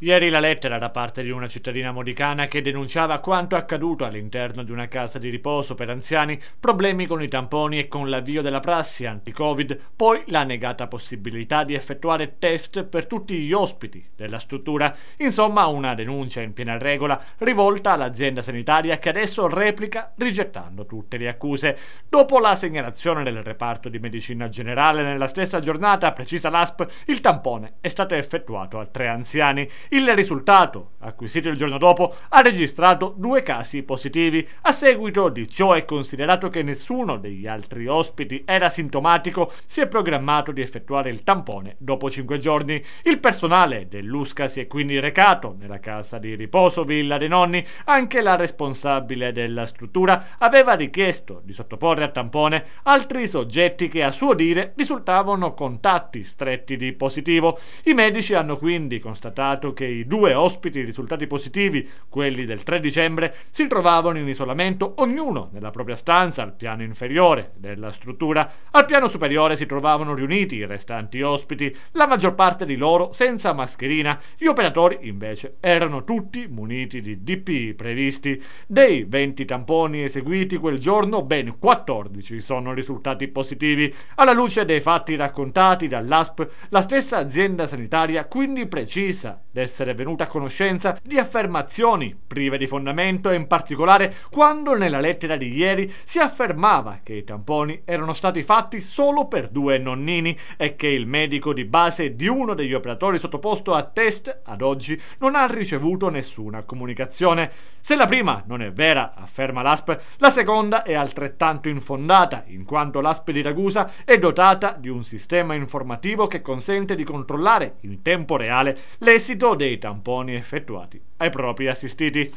Ieri la lettera da parte di una cittadina modicana che denunciava quanto accaduto all'interno di una casa di riposo per anziani, problemi con i tamponi e con l'avvio della prassi anti-Covid, poi la negata possibilità di effettuare test per tutti gli ospiti della struttura. Insomma, una denuncia in piena regola rivolta all'azienda sanitaria che adesso replica rigettando tutte le accuse. Dopo la segnalazione del reparto di medicina generale nella stessa giornata, precisa l'ASP, il tampone è stato effettuato a tre anziani. Il risultato, acquisito il giorno dopo, ha registrato due casi positivi. A seguito di ciò è considerato che nessuno degli altri ospiti era sintomatico, si è programmato di effettuare il tampone dopo cinque giorni. Il personale dell'USCA si è quindi recato nella casa di riposo Villa dei Nonni, anche la responsabile della struttura aveva richiesto di sottoporre a tampone altri soggetti che a suo dire risultavano contatti stretti di positivo. I medici hanno quindi constatato che i due ospiti risultati positivi, quelli del 3 dicembre, si trovavano in isolamento ognuno nella propria stanza al piano inferiore della struttura. Al piano superiore si trovavano riuniti i restanti ospiti, la maggior parte di loro senza mascherina. Gli operatori invece erano tutti muniti di DPI previsti. Dei 20 tamponi eseguiti quel giorno, ben 14 sono risultati positivi. Alla luce dei fatti raccontati dall'ASP, la stessa azienda sanitaria quindi precisa del essere venuta a conoscenza di affermazioni prive di fondamento e in particolare quando nella lettera di ieri si affermava che i tamponi erano stati fatti solo per due nonnini e che il medico di base di uno degli operatori sottoposto a test ad oggi non ha ricevuto nessuna comunicazione. Se la prima non è vera, afferma l'ASP, la seconda è altrettanto infondata, in quanto l'ASP di Ragusa è dotata di un sistema informativo che consente di controllare in tempo reale l'esito dei tamponi effettuati ai propri assistiti.